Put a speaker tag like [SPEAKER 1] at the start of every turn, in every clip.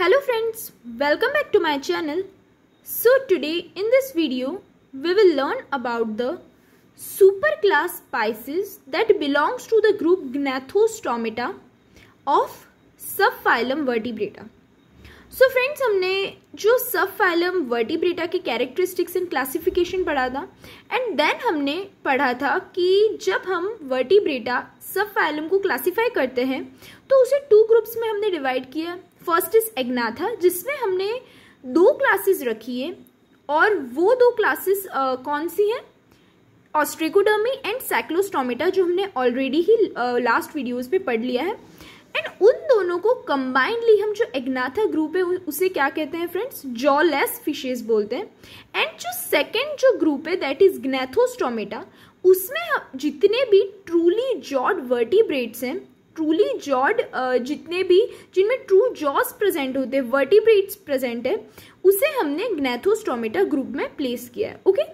[SPEAKER 1] hello friends welcome back to my channel so today in this video we will learn about the superclass Pisces that belongs to the group Gnathostomata of subphylum vertebrata so friends हमने जो subphylum vertebrata के characteristics and classification पढ़ा था and then हमने पढ़ा था कि जब हम vertebrata subphylum को classify करते हैं तो उसे two groups में हमने divide किया फर्स्ट इज एग्नाथा जिसमें हमने दो क्लासेस रखी है और वो दो क्लासेस कौन सी हैं ऑस्ट्रेकोडर्मी एंड सैक्लोस्टोमेटा जो हमने ऑलरेडी ही लास्ट वीडियोस पे पढ़ लिया है एंड उन दोनों को कंबाइंडली हम जो एग्नाथा ग्रुप है उसे क्या कहते हैं फ्रेंड्स जॉलेस फिशेज बोलते हैं एंड जो सेकेंड जो ग्रुप है दैट इज ग्नेथोस्टोमेटा उसमें जितने भी ट्रूली जॉड वर्टिब्रेड्स हैं ट्रूली जॉड uh, जितने भी जिनमें ट्रू जॉस प्रेजेंट होते हैं वर्टिब्रेट्स प्रेजेंट है उसे हमने ग्नेथोस्टोमेटा ग्रुप में प्लेस किया है okay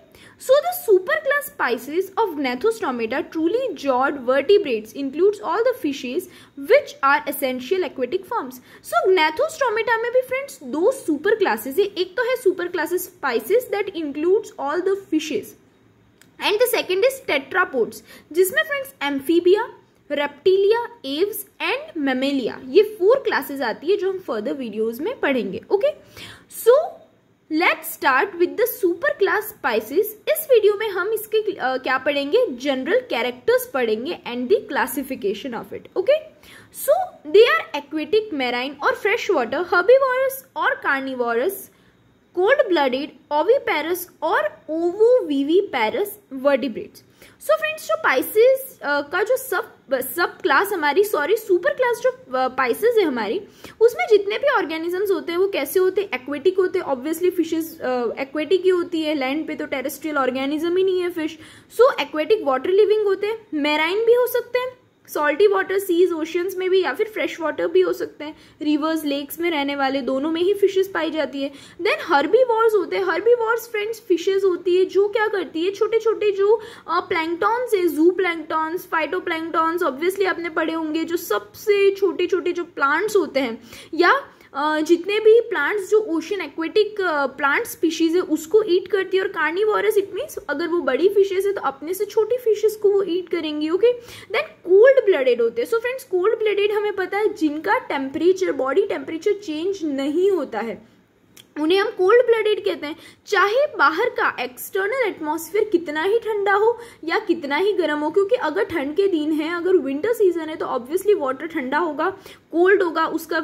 [SPEAKER 1] so the super class Pisces of Gnathostomata truly jawed vertebrates includes all the fishes which are essential aquatic forms so Gnathostomata में भी फ्रेंड्स दो सुपर क्लासेस है एक तो है super classes Pisces that includes all the fishes and the second is tetrapods जिसमें friends Amphibia Reptilia Aves and Mammalia ये four classes आती है जो हम फर्दर वीडियोज में पढ़ेंगे okay so let's start with the super class Pisces इस video में हम इसके uh, क्या पढ़ेंगे जनरल कैरेक्टर्स पढ़ेंगे and the classification of it okay so they are aquatic marine और फ्रेश वाटर हबीवॉरस और कार्निवॉरस कोल्ड ब्लडेड पैरस और parous vertebrates so so friends जो पाइसिस uh, का जो सब सब क्लास हमारी सॉरी सुपर क्लास जो पाइसिस uh, है हमारी उसमें जितने भी ऑर्गेनिजम्स होते हैं वो कैसे होते हैं एक्वेटिक होते हैं ऑब्वियसली फिशेज एक्वेटिक ही होती है लैंड पे तो टेरेस्ट्रियल ऑर्गेनिज्म ही नहीं है fish so aquatic water living होते हैं मेराइन भी हो सकते हैं सॉल्टी वाटर सीज ओशंस में भी या फिर फ्रेश वाटर भी हो सकते हैं रिवर्स लेक्स में रहने वाले दोनों में ही फिशेस पाई जाती है देन हर्बी वॉर्स होते हैं हर्बी वॉर्स फ्रेंड्स फिशेज होती है जो क्या करती है छोटे छोटे जो प्लैंकटॉन्स है जू प्लैंकटॉन्स फाइटो प्लैंकटॉन्स ऑब्वियसली आपने पढ़े होंगे जो सबसे छोटे छोटे जो प्लांट्स होते हैं या जितने भी प्लांट्स जो ओशन एक्वेटिक प्लांट स्पीशीज़ है उसको ईट करती है और कार्निवोरस इट मीन्स अगर वो बड़ी फिशेज़ है तो अपने से छोटी फिशेज़ को वो ईट करेंगी ओके देन कोल्ड ब्लडेड होते हैं सो फ्रेंड्स कोल्ड ब्लडेड हमें पता है जिनका टेम्परेचर बॉडी टेम्परेचर चेंज नहीं होता है उन्हें हम कोल्ड ब्लडेड कहते हैं चाहे बाहर का एक्सटर्नल एटमॉस्फेयर कितना ही ठंडा हो या कितना ही गर्म हो क्योंकि अगर ठंड के दिन है अगर विंटर सीजन है तो ऑब्वियसली वाटर ठंडा होगा कोल्ड होगा उसका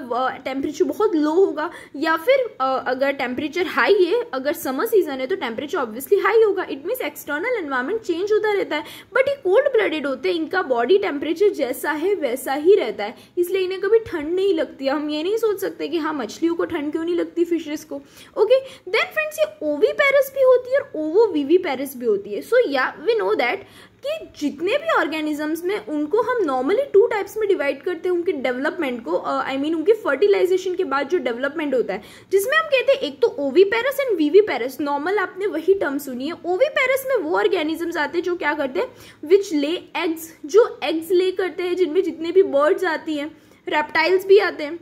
[SPEAKER 1] टेम्परेचर बहुत लो होगा या फिर अगर टेम्परेचर हाई है अगर समर सीजन है तो टेम्परेचर ऑब्वियसली हाई होगा it means external environment change होता रहता है बट ये कोल्ड ब्लडेड होते हैं इनका बॉडी टेम्परेचर जैसा है वैसा ही रहता है इसलिए इन्हें कभी ठंड नहीं लगती हम ये नहीं सोच सकते कि हाँ मछलियों को ठंड क्यों नहीं लगती फिशेज को ओके देन फ्रेंड्स ये ओवी पैरस भी होती है और ओवो वीवी पैरस भी होती है सो या वी नो दैट कि जितने भी ऑर्गेनिजम्स में उनको हम नॉर्मली टू टाइप्स में डिवाइड करते हैं उनके डेवलपमेंट को I uh, mean I mean, उनके फर्टिलाइजेशन के बाद जो डेवलपमेंट होता है जिसमें हम कहते हैं एक तो ओवी पैरस एंड वीवी पैरस नॉर्मल आपने वही टर्म सुनी है ओवी पैरस में वो ऑर्गेनिजम्स आते हैं जो क्या करते हैं विच ले एग्स जो एग्स ले करते हैं जिनमें जितने भी बर्ड्स आती हैं रेप्टाइल्स भी आते हैं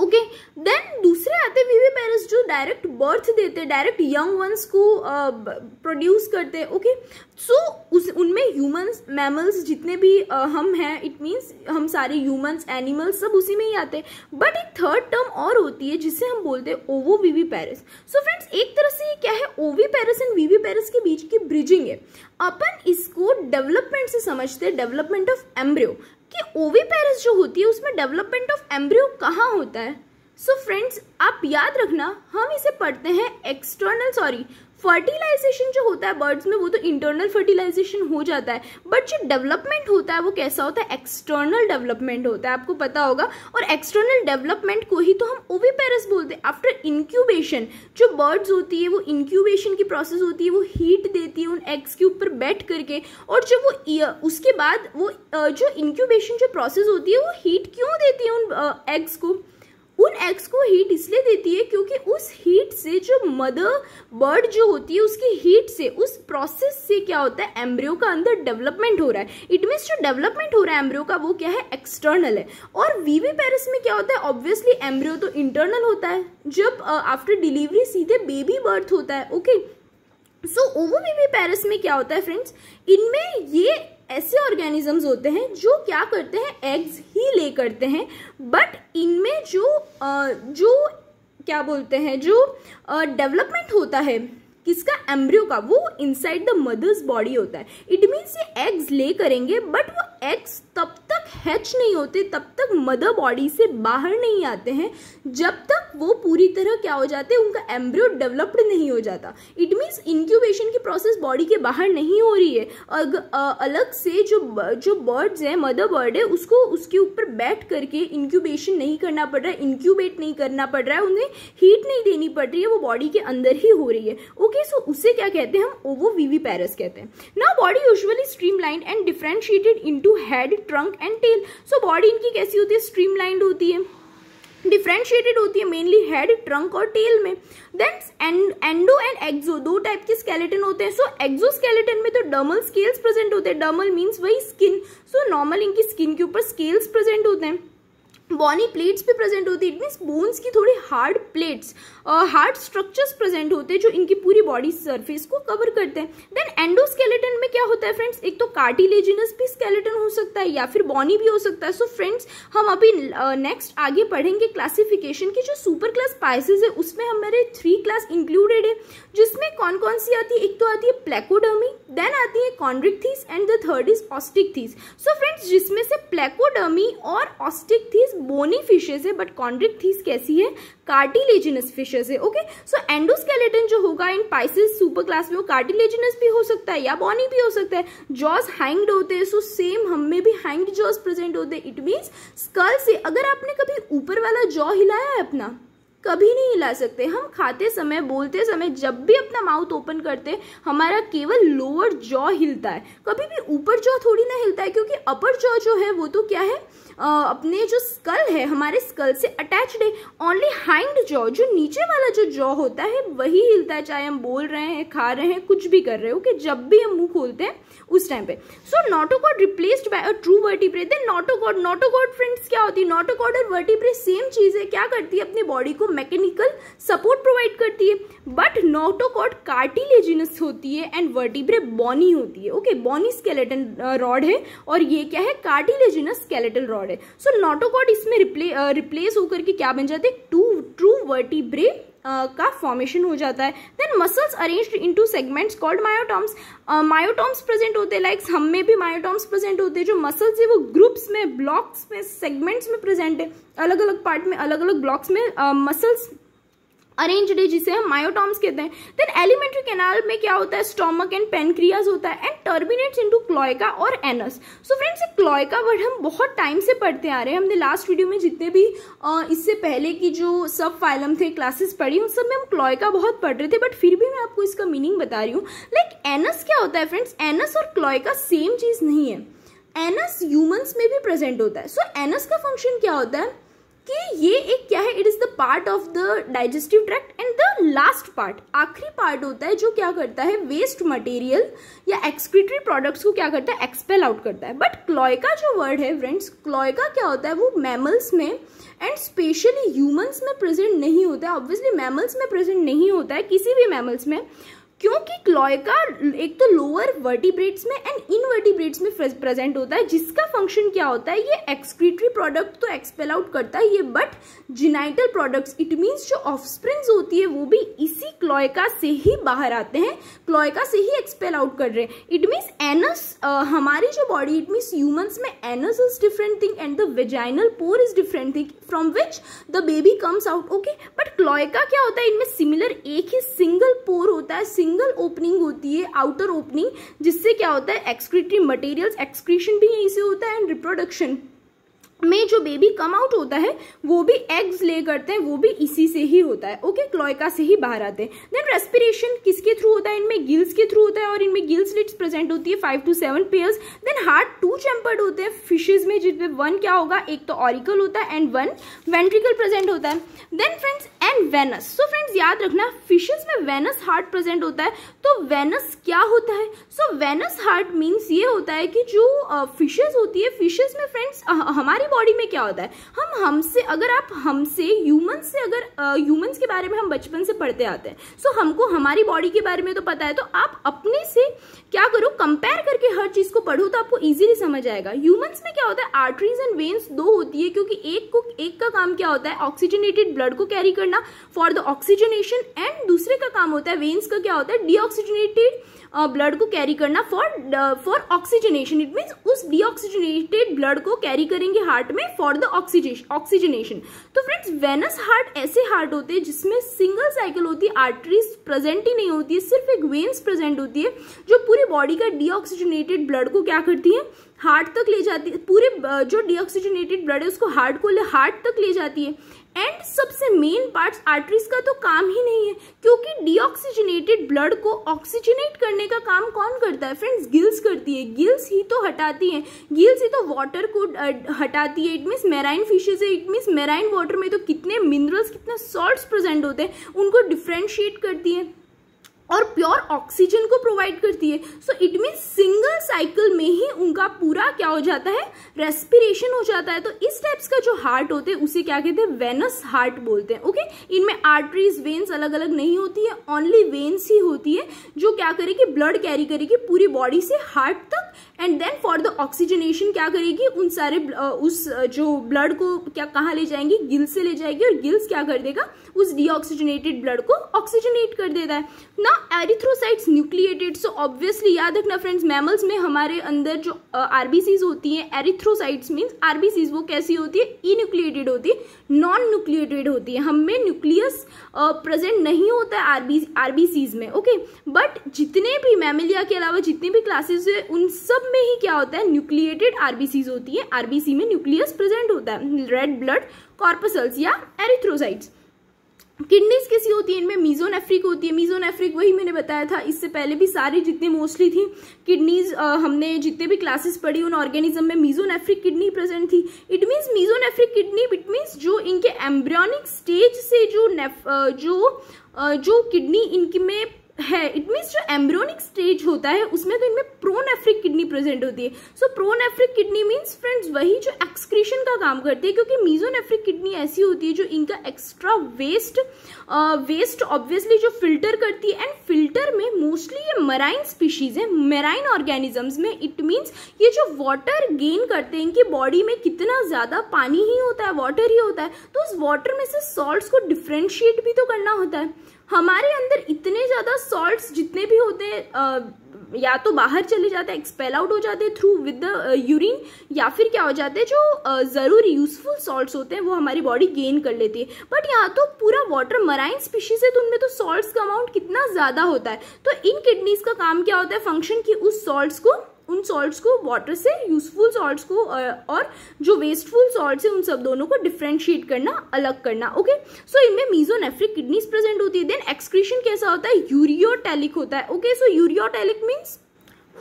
[SPEAKER 1] ओके देन दूसरे आते वीवी पेरेंट्स जो डायरेक्ट बर्थ देते हैं डायरेक्ट यंग वंस को प्रोड्यूस uh, करते हैं ओके सो उस उनमें ह्यूमंस मैमल्स जितने भी uh, हम हैं इट मीन्स हम सारे ह्यूमंस एनिमल्स सब उसी में ही आते हैं बट एक थर्ड टर्म और होती है जिसे हम बोलते हैं ओवो वीवी पेरेस सो फ्रेंड्स एक तरह से ये क्या है ओवी पेरेस एंड वीवी पेरेस के बीच की ब्रिजिंग है अपन इसको डेवलपमेंट से समझते हैं डेवलपमेंट ऑफ एम्ब्रियो कि ओवीपेरिस जो होती है उसमें डेवलपमेंट ऑफ एम्ब्रियो कहाँ होता है सो so फ्रेंड्स आप याद रखना हम इसे पढ़ते हैं एक्सटर्नल सॉरी फर्टिलाइजेशन जो होता है बर्ड्स में वो तो इंटरनल फर्टिलाइजेशन हो जाता है बट जो डेवलपमेंट होता है वो कैसा होता है एक्सटर्नल डेवलपमेंट होता है आपको पता होगा और एक्सटर्नल डेवलपमेंट को ही तो हम ओवीपेरस बोलते हैं आफ्टर इंक्यूबेशन जो बर्ड्स होती है वो इंक्यूबेशन की प्रोसेस होती है वो हीट देती है उन एग्स के ऊपर बैठ करके और जब वो उसके बाद वो जो इंक्यूबेशन जो प्रोसेस होती है वो हीट क्यों देती है उन एग्स को उन एग्स को हीट इसलिए देती है क्योंकि उस हीट से जो मदर बर्ड जो होती है उसकी हीट से उस प्रोसेस से क्या होता है एम्ब्रियो का अंदर डेवलपमेंट हो रहा है इट मीन्स जो डेवलपमेंट हो रहा है एम्ब्रियो का वो क्या है एक्सटर्नल है और वीवी पेरिस में क्या होता है ऑब्वियसली एम्ब्रियो तो इंटरनल होता है जब आफ्टर डिलीवरी सीधे बेबी बर्थ होता है ओके सो ओवो वीवी पेरिस में क्या होता है फ्रेंड्स इनमें ये ऐसे ऑर्गेनिजम्स होते हैं जो क्या करते हैं एग्स ही ले करते हैं बट इनमें जो जो क्या बोलते हैं जो डेवलपमेंट होता है किसका एम्ब्रियो का वो इनसाइड द मदर्स बॉडी होता है इट मीन्स ये एग्स ले करेंगे बट वो एग्स तब तक हैच नहीं होते तब तक मदर बॉडी से बाहर नहीं आते हैं जब तक वो पूरी तरह क्या हो जाते हैं उनका एम्ब्रियो डेवलप्ड नहीं हो जाता इट मीन्स इंक्यूबेशन की प्रोसेस बॉडी के बाहर नहीं हो रही है अग, अ, अलग से जो जो बर्ड्स हैं मदर बर्ड है उसको उसके ऊपर बैठ करके इंक्यूबेशन नहीं करना पड़ रहा है इंक्यूबेट नहीं करना पड़ रहा है उन्हें हीट नहीं देनी पड़ रही है वो बॉडी के अंदर ही हो रही है ओके ओके सो उसे क्या कहते हैं हम ओवो वीवी पैरस कहते हैं ना body usually streamline and differentiated into head trunk and tail so body इनकी कैसी होती है स्ट्रीमलाइंड होती है डिफ्रेंशिएटेड होती है मेनली हेड ट्रंक और टेल में देन एंडो एंड एक्जो दो टाइप के स्केलेटन होते हैं सो एक्जो स्केलेटन में तो डर्मल स्केल्स प्रेजेंट होते हैं डर्मल मीन्स वही स्किन सो नॉर्मल इनकी स्किन के ऊपर स्केल्स प्रेजेंट होते हैं बॉनी प्लेट्स भी प्रेजेंट होती है इट मीन्स बोन्स की थोड़ी hard plates hard structures present होते हैं जो इनकी पूरी बॉडी सरफेस को कवर करते हैं देन एंडोस्केलेटन में क्या होता है फ्रेंड्स एक तो कार्टिलेजिनस भी स्केलेटन हो सकता है या फिर बॉनी भी हो सकता है सो so, फ्रेंड्स हम अभी नेक्स्ट आगे पढ़ेंगे क्लासिफिकेशन की जो सुपर क्लास पाइसिस है उसमें हमारे थ्री क्लास इंक्लूडेड है जिसमें कौन कौन सी आती है एक तो आती है प्लेकोडर्मी देन आती है thyes and the third is thyes so friends जिसमें से प्लेकोडर्मी और ऑस्टिक थीस बोनी फिशेज है बट कॉन्ड्रिकथीस कैसी है कार्टिलेजिनस फिशेस है ओके सो एंडोस्केलेटन जो होगा इन पाइसिस सुपर क्लास में वो कार्टिलेजिनस भी हो सकता है या बॉनी भी हो सकता है जॉस हैंग्ड होते हैं सो सेम हम में भी हैंग्ड जॉस प्रेजेंट होते हैं इट मीन्स स्कल से अगर आपने कभी ऊपर वाला जॉ हिलाया है अपना कभी नहीं हिला सकते हम खाते समय बोलते समय जब भी अपना माउथ ओपन करते हमारा केवल लोअर जॉ हिलता है कभी भी ऊपर जॉ थोड़ी ना हिलता है क्योंकि अपर जॉ जो है वो तो क्या है आ, अपने जो स्कल है हमारे स्कल से अटैच्ड है ओनली हाइंड जॉ जो नीचे वाला जो जॉ होता है वही हिलता है चाहे हम बोल रहे हैं खा रहे हैं कुछ भी कर रहे हो कि जब भी हम मुंह खोलते हैं उस टाइम पे so notochord replaced by a true vertebrae then notochord notochord friends क्या होती है नोटोकॉड और वर्टिब्रे सेम चीज़ है क्या करती है अपनी बॉडी को मैकेनिकल सपोर्ट प्रोवाइड करती है बट नोटोकॉट कार्टिलेजिनस होती है एंड वर्टिब्रे बॉनी होती है ओके बॉनी स्केलेटन रॉड है और ये क्या है कार्टिलेजिनस स्केलेटल रॉड है सो so, नोटोकॉट इसमें रिप्ले रिप्लेस होकर के क्या बन जाते हैं टू ट्रू वर्टिब्रे का फॉर्मेशन हो जाता है then muscles in into segments called myotomes myotomes present होते हैं लाइक हम में भी मायोटॉम्स प्रेजेंट होते हैं जो मसल्स है वो ग्रुप्स में ब्लॉक्स में सेगमेंट्स में प्रेजेंट है अलग अलग पार्ट में अलग अलग ब्लॉक्स में मसल्स uh, अरेंज्ड है जिसे हम मायोटॉम्स कहते हैं देन एलिमेंट्री कैनाल में क्या होता है स्टोमक एंड पेनक्रियाज होता है एंड टर्मिनेट्स इनटू क्लॉयका और एनस सो फ्रेंड्स ये क्लॉयका वर्ड हम बहुत टाइम से पढ़ते आ रहे हैं हमने लास्ट वीडियो में जितने भी इससे पहले की जो सब फाइलम थे क्लासेस पढ़ी उन सब में हम क्लॉयका बहुत पढ़ रहे थे बट फिर भी मैं आपको इसका मीनिंग बता रही हूँ लाइक एनस क्या होता है फ्रेंड्स एनस और क्लॉयका सेम चीज़ नहीं है एनस ह्यूमन्स में भी प्रेजेंट होता है सो so, एनस का फंक्शन क्या होता है कि ये एक क्या है it is the part of the digestive tract and the last part आखिरी पार्ट होता है जो क्या करता है वेस्ट मटेरियल या एक्सक्रीटरी प्रोडक्ट्स को क्या करता है एक्सपेल आउट करता है बट क्लॉयका जो वर्ड है फ्रेंड्स क्लॉयका क्या होता है वो मैमल्स में एंड स्पेशली ह्यूमंस में प्रेजेंट नहीं होता है ऑब्वियसली मैमल्स में प्रेजेंट नहीं होता है किसी भी मैमल्स में क्योंकि क्लॉयका एक तो लोअर वर्टिब्रेट्स में एंड इनवर्टिब्रेट्स में प्रेजेंट होता है जिसका फंक्शन क्या होता है ये एक्सक्रीटरी प्रोडक्ट तो एक्सपेल आउट करता है ये but genital products it means जो ऑफस्प्रिंग्स होती है वो भी इसी क्लॉयका से ही बाहर आते हैं क्लॉयका से ही एक्सपेल आउट कर रहे हैं इट मीन्स एनस हमारी जो बॉडी इट मीन्स ह्यूमन्स में anus is different thing and the vaginal pore is different thing from which the baby comes out okay but cloaca क्या होता है इनमें सिमिलर एक ही सिंगल पोर होता है सिंगल ओपनिंग होती है आउटर ओपनिंग जिससे क्या होता है एक्सक्रीटरी मटेरियल्स एक्सक्रीशन भी यहीं से होता है एंड रिप्रोडक्शन में जो बेबी कम आउट होता है वो भी एग्स ले करते हैं वो भी इसी से ही होता है ओके क्लोइका से ही बाहर आते हैं देन रेस्पिरेशन किसके थ्रू होता है इनमें गिल्स के थ्रू होता है और इनमें गिल्स लिट्स प्रेजेंट होती है five to seven pairs then heart two chambered होते हैं फिशेज में जिसमें वन क्या होगा एक तो ऑरिकल होता है एंड वन वेंट्रिकल प्रेजेंट होता है then friends and venous so friends याद रखना फिशेज में वेनस हार्ट प्रेजेंट होता है तो वेनस क्या होता है सो वेनस हार्ट मीन्स ये होता है कि जो फिशेज uh, होती है फिशेज में फ्रेंड्स uh, हमारी बॉडी में क्या होता है हम हमसे अगर आप हमसे ह्यूमन से अगर ह्यूमंस के बारे में हम बचपन से पढ़ते आते हैं सो तो so, हमको हमारी बॉडी के बारे में तो पता है तो आप अपने से क्या करो कंपेयर करके हर चीज को पढ़ो तो आपको इजीली समझ आएगा ह्यूमंस में क्या होता है आर्टरीज एंड वेन्स दो होती है क्योंकि एक को एक का काम क्या होता है ऑक्सीजनेटेड ब्लड को कैरी करना फॉर द ऑक्सीजनेशन एंड दूसरे का काम होता है वेन्स का क्या होता है डीऑक्सीजनेटेड ब्लड को कैरी करना for for oxygenation it means उस डीऑक्सीजनेटेड ब्लड को कैरी करेंगे हार्ट हार्ट में फॉर द ऑक्सीजनेशन तो फ्रेंड्स वेनस हार्ट ऐसे हार्ट होते हैं जिसमें सिंगल साइकिल होती है आर्टरीज प्रेजेंट ही नहीं होती है सिर्फ एक वेन्स प्रेजेंट होती है जो पूरी बॉडी का डी ब्लड को क्या करती है हार्ट तक ले जाती है पूरे जो डिऑक्सीजनेटेड ब्लड है उसको हार्ट को ले हार्ट तक ले जाती है एंड सबसे मेन पार्ट्स आर्टरीज का तो काम ही नहीं है क्योंकि डिऑक्सीजनेटेड ब्लड को ऑक्सीजनेट करने का काम कौन करता है फ्रेंड्स गिल्स करती है गिल्स ही तो हटाती है गिल्स ही तो वाटर को हटाती है इट मीन्स मेराइन फिशेज है इट मीन्स मेराइन वाटर में तो कितने मिनरल्स कितने सॉल्ट प्रेजेंट होते हैं उनको डिफ्रेंशिएट करती है और प्योर ऑक्सीजन को प्रोवाइड करती है so it mean single cycle में ही उनका पूरा क्या हो जाता है रेस्पिरेशन हो जाता है तो इस टाइप्स का जो हार्ट होते हैं उसे क्या कहते हैं वेनस हार्ट बोलते हैं ओके इनमें आर्टरीज वेन्स अलग अलग नहीं होती है ओनली वेन्स ही होती है जो क्या करेगी ब्लड कैरी करेगी पूरी बॉडी से हार्ट तक and then for the oxygenation क्या करेगी उन सारे उस जो ब्लड को क्या कहाँ ले जाएंगी गिल्स से ले जाएगी और गिल्स क्या कर देगा उस डीऑक्सीजनेटेड ब्लड को ऑक्सीजनेट कर देता है ना एरिथ्रोसाइट्स न्यूक्लिएटेड सो ऑब्वियसली याद रखना फ्रेंड्स मैमल्स में हमारे अंदर जो आरबीसीज uh, होती हैं एरिथ्रोसाइट्स मीन्स आरबीसीज वो कैसी होती है ई न्यूक्लिएटेड होती है नॉन न्यूक्लिएटेड होती है हमें न्यूक्लियस प्रेजेंट नहीं होता है आरबी आरबीसीज में ओके okay? बट जितने भी मैमिलिया के अलावा जितने भी क्लासेज है उन सब में ही क्या होता है न्यूक्लिएटेड आरबीसीज होती है आरबीसी में न्यूक्लियस प्रेजेंट होता है रेड ब्लड कॉर्पसल्स या एरिथ्रोसाइट्स किडनीज कैसी होती है इनमें मीजोनेफ्रिक होती है मीजोनेफ्रिक वही मैंने बताया था इससे पहले भी सारी जितनी मोस्टली थी किडनीज हमने जितने भी क्लासेस पढ़ी उन ऑर्गेनिज्म में मीजोनेफ्रिक किडनी प्रेजेंट थी it means mesonephric kidney it means जो इनके एम्ब्रियोनिक स्टेज से जो नेफ, जो जो किडनी इनकी में है इट मीन्स जो एम्ब्रोनिक स्टेज होता है उसमें तो इनमें प्रोनेफ्रिक किडनी प्रेजेंट होती है so pronephric kidney means friends वही जो एक्सक्रीशन का काम करती है क्योंकि मीजोनेफ्रिक किडनी ऐसी होती है जो इनका एक्स्ट्रा वेस्ट वेस्ट ऑब्वियसली जो फिल्टर करती है एंड फिल्टर में मोस्टली ये मराइन स्पीशीज है मेराइन ऑर्गेनिजम्स में इट मीन्स ये जो वाटर गेन करते हैं इनकी बॉडी में कितना ज़्यादा पानी ही होता है वाटर ही होता है तो उस वाटर में से सॉल्ट को डिफ्रेंशिएट भी तो करना होता है हमारे अंदर इतने ज़्यादा सॉल्ट्स जितने भी होते हैं या तो बाहर चले जाते हैं एक्सपेल आउट हो जाते हैं थ्रू विद द यूरिन या फिर क्या हो जाते हैं जो ज़रूर यूजफुल सॉल्ट्स होते हैं वो हमारी बॉडी गेन कर लेती है बट यहाँ तो पूरा वाटर मराइन स्पीशीज है तो उनमें तो सॉल्ट्स का अमाउंट कितना ज़्यादा होता है तो इन किडनीज का काम क्या होता है फंक्शन की उस सॉल्ट्स को उन सॉल्ट्स को वाटर से यूजफुल सॉल्ट्स को और जो वेस्टफुल सॉल्ट है उन सब दोनों को डिफ्रेंशिएट करना अलग करना ओके सो इनमें मीजोनेफ्रिक किडनीज प्रेजेंट होती है देन एक्सक्रीशन कैसा होता है यूरियोटैलिक होता है okay so ureotelic means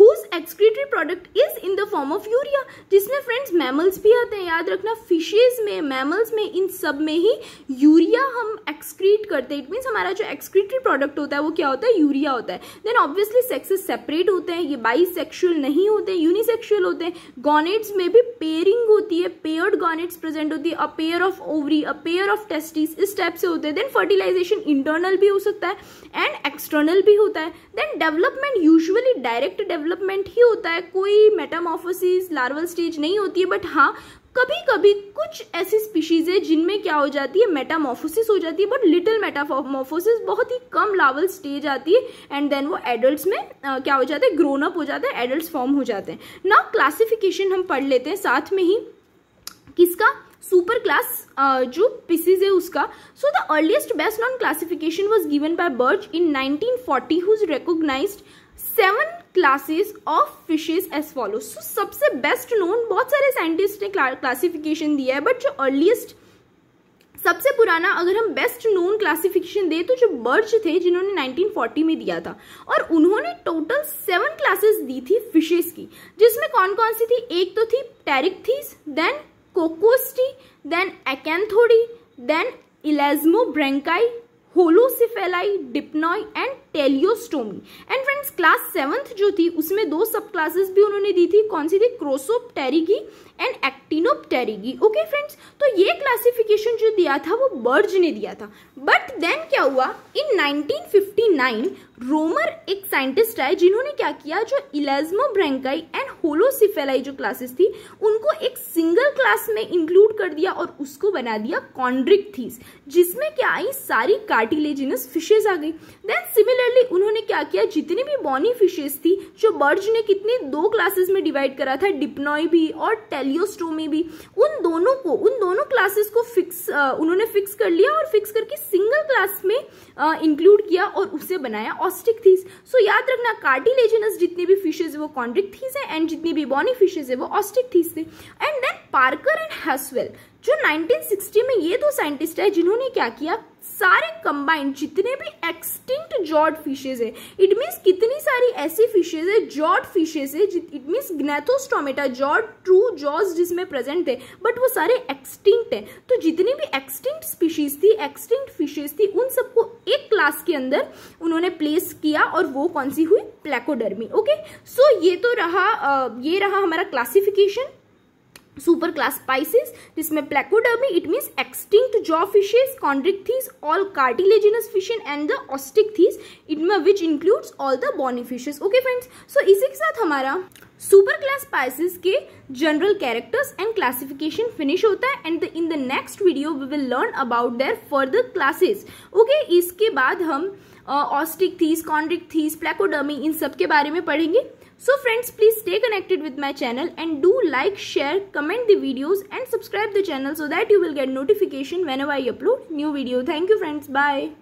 [SPEAKER 1] product is in the form of urea जिसमें फ्रेंड्स मैमल्स भी आते हैं याद रखना फिशेज में मैमल्स में इन सब में ही यूरिया हम एक्सक्रीट करते हैं इट मीन्स हमारा जो एक्सक्रीटरी प्रोडक्ट होता है वो क्या होता है यूरिया होता है देन ऑब्वियसली सेक्सेस सेपरेट होते हैं ये सेक्शुअल नहीं होते यूनिसेक्सुअल होते हैं गोनेट्स में भी पेयरिंग होती है पेयर्ड गॉनेट्स प्रेजेंट होती है a pair of ovary a pair of testis इस टाइप से होते हैं देन फर्टिलाइजेशन इंटरनल भी हो सकता है एंड एक्सटर्नल भी होता है then development usually direct develop development ही होता है कोई मेटामोफोसिस लार्वल स्टेज नहीं होती है बट हाँ कभी कभी कुछ ऐसी स्पीशीज़ है जिनमें क्या हो जाती है मेटामोफोसिस हो जाती है बट लिटिल मेटामोफोसिस बहुत ही कम लावल स्टेज आती है एंड देन वो एडल्ट्स में आ, क्या हो जाते हैं ग्रोन अप हो जाते हैं एडल्ट फॉर्म हो जाते हैं ना क्लासिफिकेशन हम पढ़ लेते हैं साथ में ही किसका सुपर क्लास जो पीसीज है उसका so the earliest best known classification was given by Berg in 1940 who is recognise seven classes of fishes as follow so सबसे बेस्ट नोन बहुत सारे साइंटिस्ट ने क्लासिफिकेशन दिया है बट जो अर्लीस्ट सबसे पुराना अगर हम बेस्ट नोन क्लासिफिकेशन दें तो जो बर्च थे जिन्होंने 1940 में दिया था और उन्होंने टोटल सेवन क्लासेस दी थी फिशेस की जिसमें कौन कौन सी थी एक तो थी Pterichthyes then Coccostei then Acanthodii then Elasmobranchii Holocephali Dipnoi and Teleostomi and friends class seventh जो थी उसमें दो सब क्लासेस भी उन्होंने दी थी कौन सी थी Crossopterygii and Actinopterygii okay friends तो ये क्लासिफिकेशन जो दिया था वो बर्ज ने दिया था बट देन क्या हुआ इन 1959 रोमर एक साइंटिस्ट आए जिन्होंने क्या किया जो इलाज्मो ब्रेंकाई एंड होलोसिफेलाई जो क्लासेस थी उनको एक सिंगल क्लास में इंक्लूड कर दिया और उसको बना दिया कॉन्ड्रिक थीस जिसमें क्या आई सारी कार्टिलेजिनस फिशेज आ गई देन सिमिलर सिमिलरली उन्होंने क्या किया जितनी भी बॉनी फिशेज थी जो बर्ड्स ने कितने दो क्लासेस में डिवाइड करा था डिप्नोई भी और टेलियोस्टोमी भी उन दोनों को उन दोनों क्लासेस को फिक्स उन्होंने फिक्स कर लिया और फिक्स करके सिंगल क्लास में इंक्लूड किया और उसे बनाया ऑस्टिक थीस सो याद रखना कार्टिलेजिनस जितने भी फिशेज वो कॉन्ड्रिक थीस है एंड जितनी भी बॉनी फिशेज है वो ऑस्टिक थीस थे and then Parker and Haswell जो 1960 में ये दो साइंटिस्ट है जिन्होंने क्या किया सारे कंबाइंड जितने भी एक्सटिंक्ट जॉर्ड फिशेज है इट मीन्स कितनी सारी ऐसी फिशेज है जॉर्ड फिशेज है it means Gnathostomata jawed true जॉर्ज जिसमें प्रेजेंट थे बट वो सारे एक्सटिंक्ट है तो जितनी भी एक्सटिंक्ट स्पीशीज थी एक्सटिंक्ट फिशेज थी उन सबको एक क्लास के अंदर उन्होंने प्लेस किया और वो कौन सी हुई प्लेकोडर्मी ओके सो ये तो रहा ये रहा हमारा क्लासिफिकेशन सुपर क्लास स्पाइसिस जिसमें Placodermi it mean extinct jaw fishes Chondrichthyes all cartilaginous fishes and the Osteichthyes it may which includes all the bony fishes okay friends so इसी के साथ हमारा सुपर क्लास स्पाइसिस के general characters and classification finish होता है and in the next video we will learn about their further classes okay इसके बाद हम ऑस्टिक थीस कॉन्ड्रिक थीस प्लेकोडर्मी इन सब के बारे में पढ़ेंगे So friends, please stay connected with my channel and do like, share, comment the videos and subscribe the channel so that you will get notification whenever I upload new video. Thank you friends. Bye.